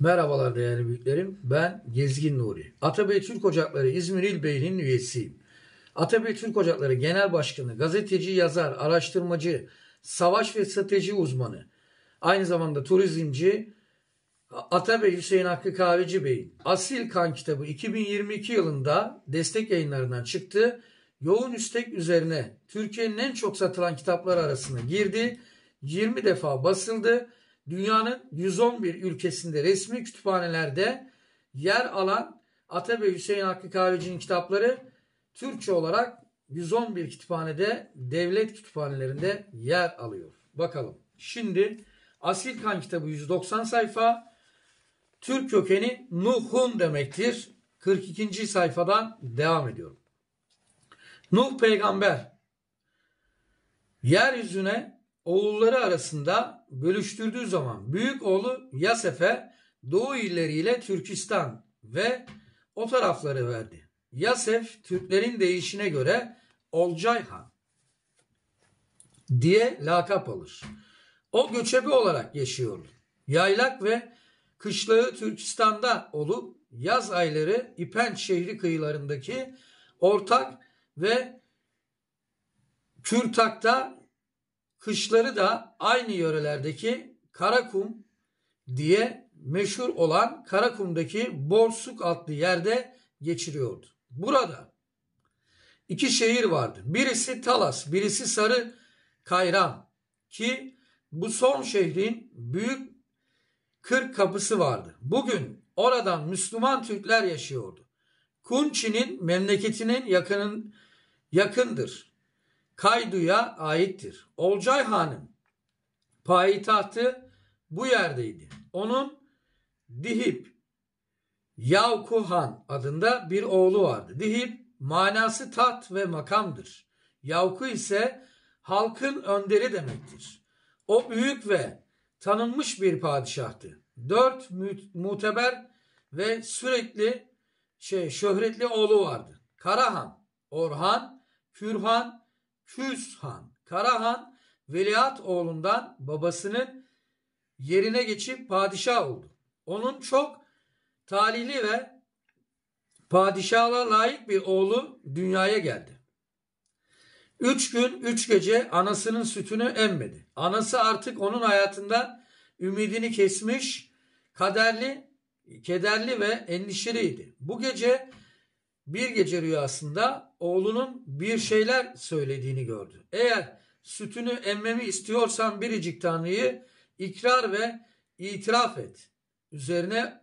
Merhabalar değerli büyüklerim. Ben Gezgin Nuri. Atabey Türk Ocakları İzmir İl Beyliği'nin üyesiyim. Atabey Türk Ocakları Genel Başkanı, gazeteci, yazar, araştırmacı, savaş ve strateji uzmanı. Aynı zamanda turizmci Atabey Hüseyin Hakkı Kahveci Bey'in Asil Kan kitabı 2022 yılında destek yayınlarından çıktı. Yoğun üstek üzerine Türkiye'nin en çok satılan kitapları arasına girdi. 20 defa basıldı dünyanın 111 ülkesinde resmi kütüphanelerde yer alan Atabey Hüseyin Hakkı Kahveci'nin kitapları Türkçe olarak 111 kütüphanede devlet kütüphanelerinde yer alıyor. Bakalım. Şimdi asil kan kitabı 190 sayfa. Türk kökeni Nuh'un demektir. 42. sayfadan devam ediyorum. Nuh peygamber yeryüzüne oğulları arasında bölüştürdüğü zaman büyük oğlu Yasef'e Doğu illeriyle Türkistan ve o tarafları verdi. Yasef Türklerin değişine göre Olcay Han diye lakap alır. O göçebe olarak yaşıyor. Yaylak ve kışlağı Türkistan'da olup yaz ayları İpenç şehri kıyılarındaki ortak ve Kürtak'ta kışları da aynı yörelerdeki Karakum diye meşhur olan Karakum'daki Borsuk adlı yerde geçiriyordu. Burada iki şehir vardı. Birisi Talas, birisi Sarı Kayran. ki bu son şehrin büyük 40 kapısı vardı. Bugün oradan Müslüman Türkler yaşıyordu. Kunçi'nin memleketinin yakının yakındır. Kaydu'ya aittir. Olcay Hanım payitahtı bu yerdeydi. Onun Dihip Yavku Han adında bir oğlu vardı. Dihip manası tat ve makamdır. Yavku ise halkın önderi demektir. O büyük ve tanınmış bir padişahtı. Dört muteber ve sürekli şey şöhretli oğlu vardı. Karahan, Orhan, Kürhan Hüs Han, Karahan Veliaht oğlundan babasının yerine geçip padişah oldu. Onun çok talihli ve padişahla layık bir oğlu dünyaya geldi. Üç gün, üç gece anasının sütünü emmedi. Anası artık onun hayatından ümidini kesmiş, kaderli, kederli ve endişeliydi. Bu gece bir gece rüyasında oğlunun bir şeyler söylediğini gördü. Eğer sütünü emmemi istiyorsan biricik Tanrı'yı ikrar ve itiraf et. Üzerine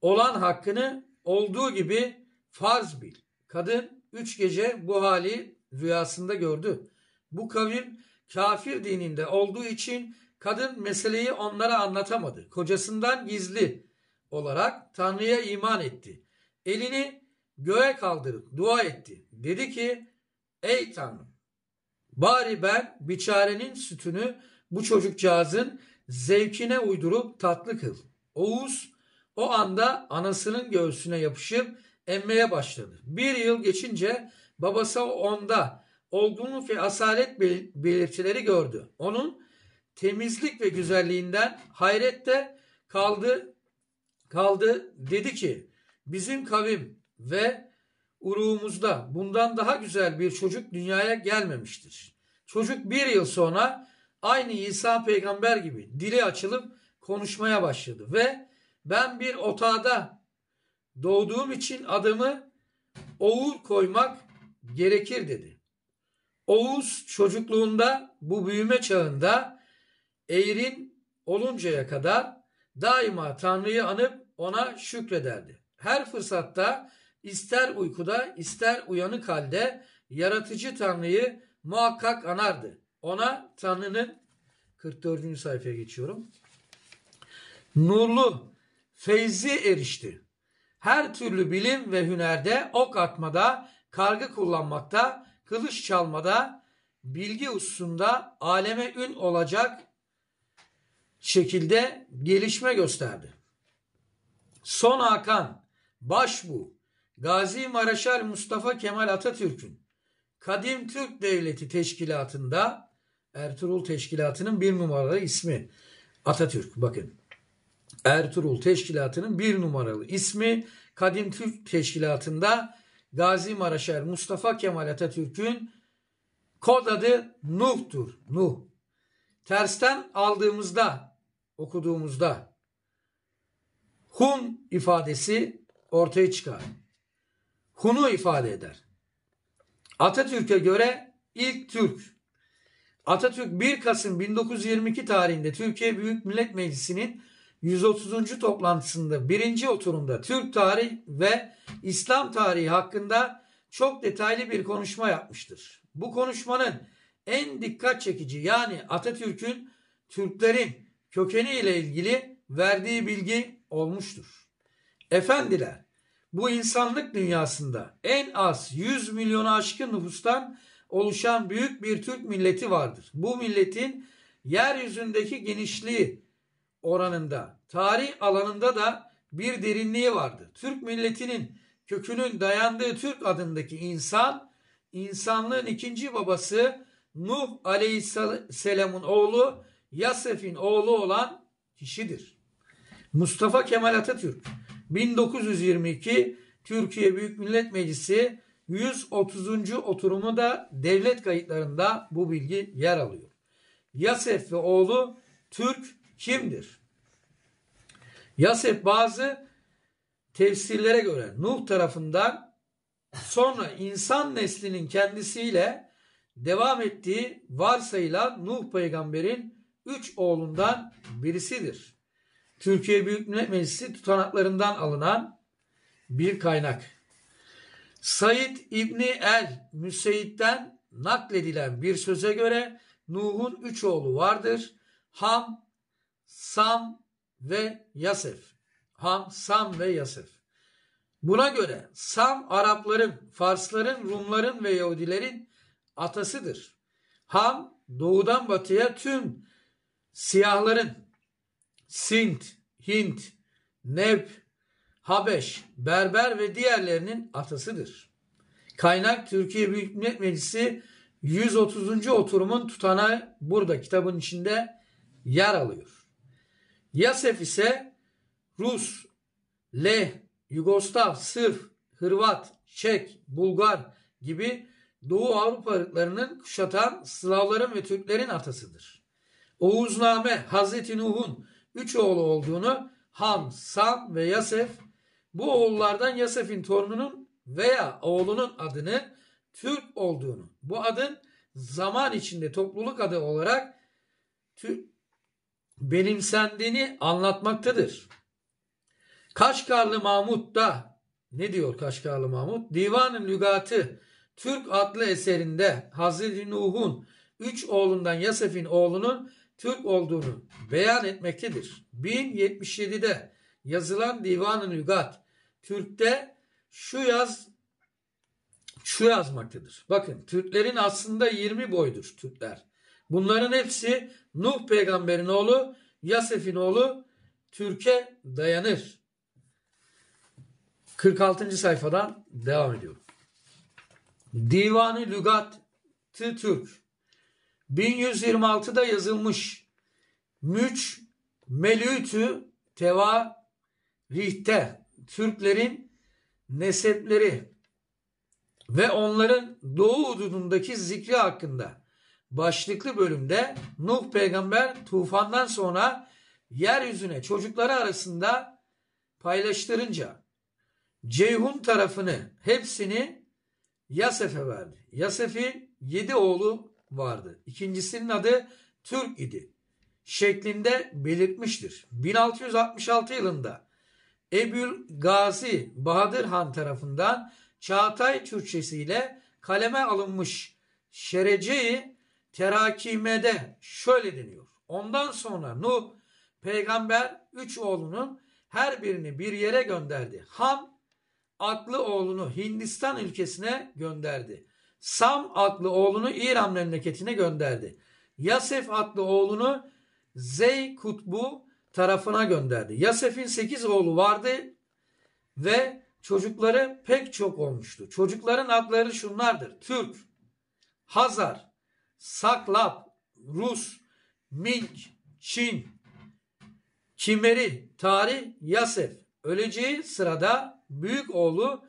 olan hakkını olduğu gibi farz bil. Kadın üç gece bu hali rüyasında gördü. Bu kavim kafir dininde olduğu için kadın meseleyi onlara anlatamadı. Kocasından gizli olarak Tanrı'ya iman etti. Elini göğe kaldırıp dua etti. Dedi ki ey Tanrım bari ben biçarenin sütünü bu çocukcağızın zevkine uydurup tatlı kıl. Oğuz o anda anasının göğsüne yapışıp emmeye başladı. Bir yıl geçince babası onda olgunluk ve asalet belirtileri gördü. Onun temizlik ve güzelliğinden hayrette kaldı kaldı dedi ki bizim kavim ve uruğumuzda bundan daha güzel bir çocuk dünyaya gelmemiştir. Çocuk bir yıl sonra aynı İsa peygamber gibi dili açılıp konuşmaya başladı ve ben bir otağda doğduğum için adımı Oğuz koymak gerekir dedi. Oğuz çocukluğunda bu büyüme çağında eğrin oluncaya kadar daima Tanrı'yı anıp ona şükrederdi. Her fırsatta ister uykuda ister uyanık halde yaratıcı Tanrı'yı muhakkak anardı. Ona Tanrı'nın 44. sayfaya geçiyorum. Nurlu feyzi erişti. Her türlü bilim ve hünerde, ok atmada, kargı kullanmakta, kılıç çalmada, bilgi hususunda aleme ün olacak şekilde gelişme gösterdi. Son Hakan, baş bu. Gazi Maraşal Mustafa Kemal Atatürk'ün Kadim Türk Devleti Teşkilatı'nda Ertuğrul Teşkilatı'nın bir numaralı ismi Atatürk bakın. Ertuğrul Teşkilatı'nın bir numaralı ismi Kadim Türk Teşkilatı'nda Gazi Maraşer Mustafa Kemal Atatürk'ün kod adı Nuh'tur. Nuh. Tersten aldığımızda, okuduğumuzda Hun ifadesi ortaya çıkar. Hun'u ifade eder. Atatürk'e göre ilk Türk. Atatürk 1 Kasım 1922 tarihinde Türkiye Büyük Millet Meclisi'nin 130. toplantısında birinci oturumda Türk tarih ve İslam tarihi hakkında çok detaylı bir konuşma yapmıştır. Bu konuşmanın en dikkat çekici yani Atatürk'ün Türklerin kökeni ile ilgili verdiği bilgi olmuştur. Efendiler, bu insanlık dünyasında en az 100 milyonu aşkın nüfustan oluşan büyük bir Türk milleti vardır. Bu milletin yeryüzündeki genişliği oranında, tarih alanında da bir derinliği vardır. Türk milletinin kökünün dayandığı Türk adındaki insan, insanlığın ikinci babası Nuh Aleyhisselam'ın oğlu Yasef'in oğlu olan kişidir. Mustafa Kemal Atatürk 1922 Türkiye Büyük Millet Meclisi 130. oturumu da devlet kayıtlarında bu bilgi yer alıyor. Yasef ve oğlu Türk kimdir? Yasef bazı tefsirlere göre Nuh tarafından sonra insan neslinin kendisiyle devam ettiği varsayılan Nuh peygamberin üç oğlundan birisidir. Türkiye Büyük Millet Meclisi tutanaklarından alınan bir kaynak. Said İbni El Müseid'den nakledilen bir söze göre Nuh'un üç oğlu vardır. Ham, Sam ve Yasef. Ham, Sam ve Yasef. Buna göre Sam Arapların, Farsların, Rumların ve Yahudilerin atasıdır. Ham doğudan batıya tüm siyahların, Sint, Hint, Nep, Habeş, Berber ve diğerlerinin atasıdır. Kaynak Türkiye Büyük Millet Meclisi 130. oturumun tutanağı burada kitabın içinde yer alıyor. Yasef ise Rus, Leh, Yugoslav, Sırf, Hırvat, Çek, Bulgar gibi Doğu Avrupa ırklarının kuşatan Slavların ve Türklerin atasıdır. Oğuzname Hazreti Nuh'un üç oğlu olduğunu Ham, Sam ve Yasef bu oğullardan Yasef'in torununun veya oğlunun adını Türk olduğunu bu adın zaman içinde topluluk adı olarak Türk benimsendiğini anlatmaktadır. Kaşgarlı Mahmut da ne diyor Kaşgarlı Mahmut? Divan-ı Lügatı Türk adlı eserinde Hazreti Nuh'un üç oğlundan Yasef'in oğlunun Türk olduğunu beyan etmektedir. 1077'de yazılan Divan-ı Nügat Türk'te şu yaz şu yazmaktadır. Bakın Türklerin aslında 20 boydur Türkler. Bunların hepsi Nuh peygamberin oğlu Yasef'in oğlu Türk'e dayanır. 46. sayfadan devam ediyorum. Divanı Lügat Türk 1126'da yazılmış Müç Melütü Teva Rihte Türklerin nesepleri ve onların Doğu Ududu'ndaki zikri hakkında başlıklı bölümde Nuh peygamber tufandan sonra yeryüzüne çocukları arasında paylaştırınca Ceyhun tarafını hepsini Yasef'e verdi. Yasef'in yedi oğlu vardı. İkincisinin adı Türk idi şeklinde belirtmiştir. 1666 yılında Ebu'l Gazi Bahadır Han tarafından Çağatay ile kaleme alınmış şereceyi terakimede şöyle deniyor. Ondan sonra Nuh peygamber üç oğlunun her birini bir yere gönderdi. Ham adlı oğlunu Hindistan ülkesine gönderdi. Sam adlı oğlunu İran memleketine gönderdi. Yasef adlı oğlunu Zey Kutbu tarafına gönderdi. Yasef'in sekiz oğlu vardı ve çocukları pek çok olmuştu. Çocukların adları şunlardır. Türk, Hazar, Saklap, Rus, Mink, Çin, Kimeri, Tarih, Yasef. Öleceği sırada büyük oğlu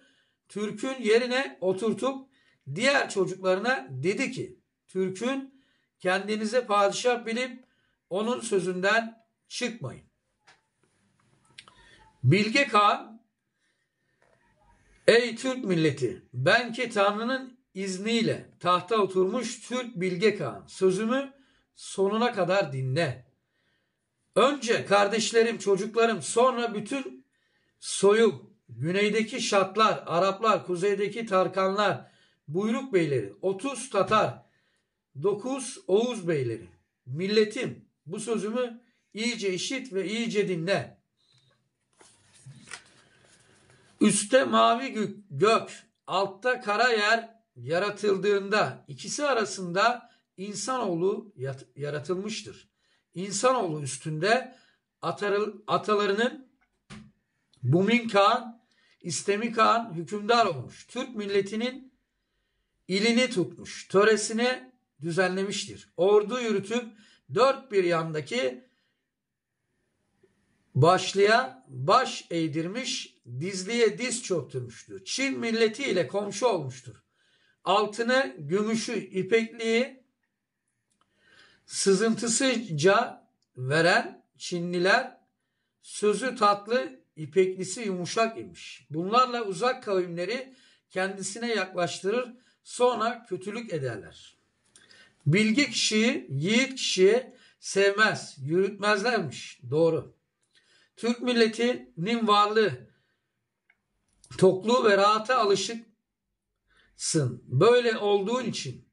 Türk'ün yerine oturtup Diğer çocuklarına dedi ki Türk'ün kendinize padişah bilip onun sözünden çıkmayın. Bilge Kağan Ey Türk milleti ben ki Tanrı'nın izniyle tahta oturmuş Türk Bilge Kağan sözümü sonuna kadar dinle. Önce kardeşlerim çocuklarım sonra bütün soyum güneydeki Şatlar, Araplar, kuzeydeki Tarkanlar, Buyruk beyleri, 30 Tatar, 9 Oğuz beyleri. Milletim bu sözümü iyice işit ve iyice dinle. Üste mavi gök, altta kara yer yaratıldığında ikisi arasında insanoğlu yaratılmıştır. İnsanoğlu üstünde atalarının Bumin Kağan, İstemi Kağan hükümdar olmuş. Türk milletinin ilini tutmuş, töresini düzenlemiştir. Ordu yürütüp dört bir yandaki başlıya baş eğdirmiş, dizliye diz çöktürmüştür. Çin milleti ile komşu olmuştur. Altını, gümüşü, ipekliği sızıntısıca veren Çinliler sözü tatlı, ipeklisi yumuşak imiş. Bunlarla uzak kavimleri kendisine yaklaştırır, Sonra kötülük ederler. Bilgi kişiyi yiğit kişiye sevmez, yürütmezlermiş. Doğru. Türk milletinin varlığı toklu ve rahata alışıksın. Böyle olduğun için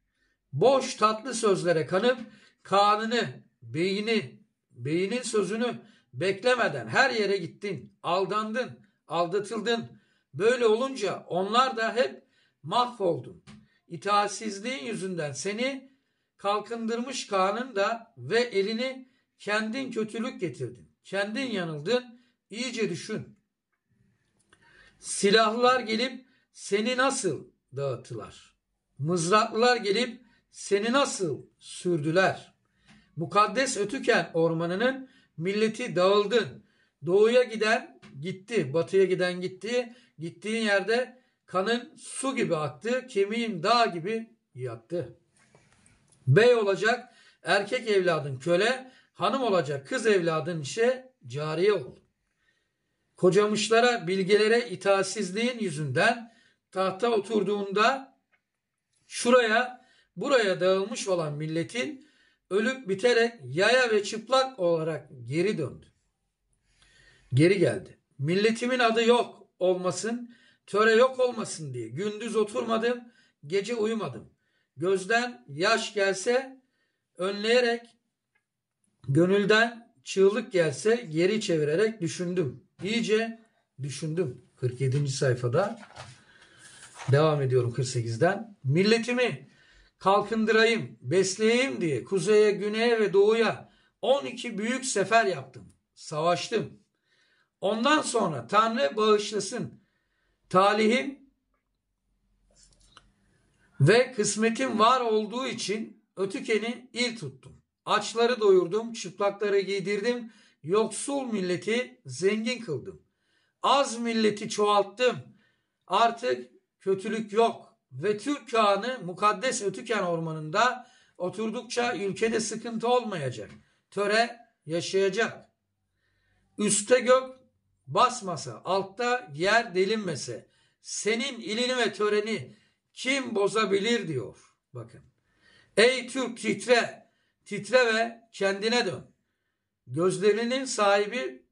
boş tatlı sözlere kanıp kanını, beyni, beynin sözünü beklemeden her yere gittin, aldandın, aldatıldın. Böyle olunca onlar da hep mahvoldun itaatsizliğin yüzünden seni kalkındırmış kanın da ve elini kendin kötülük getirdin. Kendin yanıldın. İyice düşün. Silahlar gelip seni nasıl dağıttılar? Mızraklar gelip seni nasıl sürdüler? Mukaddes Ötüken ormanının milleti dağıldın. Doğuya giden gitti, batıya giden gitti. Gittiğin yerde Kanın su gibi aktı, kemiğim dağ gibi yattı. Bey olacak erkek evladın köle, hanım olacak kız evladın işe cariye ol. Kocamışlara, bilgelere itaatsizliğin yüzünden tahta oturduğunda şuraya, buraya dağılmış olan milletin ölüp biterek yaya ve çıplak olarak geri döndü. Geri geldi. Milletimin adı yok olmasın, Töre yok olmasın diye gündüz oturmadım, gece uyumadım. Gözden yaş gelse önleyerek, gönülden çığlık gelse geri çevirerek düşündüm. İyice düşündüm. 47. sayfada devam ediyorum 48'den. Milletimi kalkındırayım, besleyeyim diye kuzeye, güneye ve doğuya 12 büyük sefer yaptım. Savaştım. Ondan sonra Tanrı bağışlasın talihin ve kısmetin var olduğu için ötükeni il tuttum. Açları doyurdum, çıplakları giydirdim, yoksul milleti zengin kıldım. Az milleti çoğalttım. Artık kötülük yok ve Türk Kağan'ı mukaddes Ötüken ormanında oturdukça ülkede sıkıntı olmayacak. Töre yaşayacak. Üste gök basmasa, altta yer delinmese, senin ilini ve töreni kim bozabilir diyor. Bakın. Ey Türk titre, titre ve kendine dön. Gözlerinin sahibi,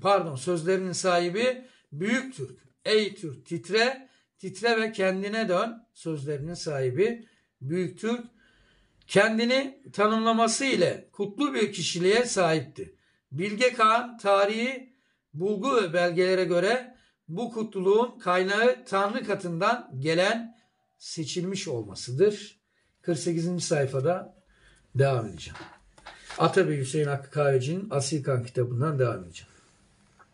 pardon sözlerinin sahibi Büyük Türk. Ey Türk titre, titre ve kendine dön. Sözlerinin sahibi Büyük Türk. Kendini tanımlaması ile kutlu bir kişiliğe sahipti. Bilge Kağan tarihi Bulgu ve belgelere göre bu kutluluğun kaynağı Tanrı katından gelen seçilmiş olmasıdır. 48. sayfada devam edeceğim. Atabey Hüseyin Hakkı Kahveci'nin Asilkan kitabından devam edeceğim.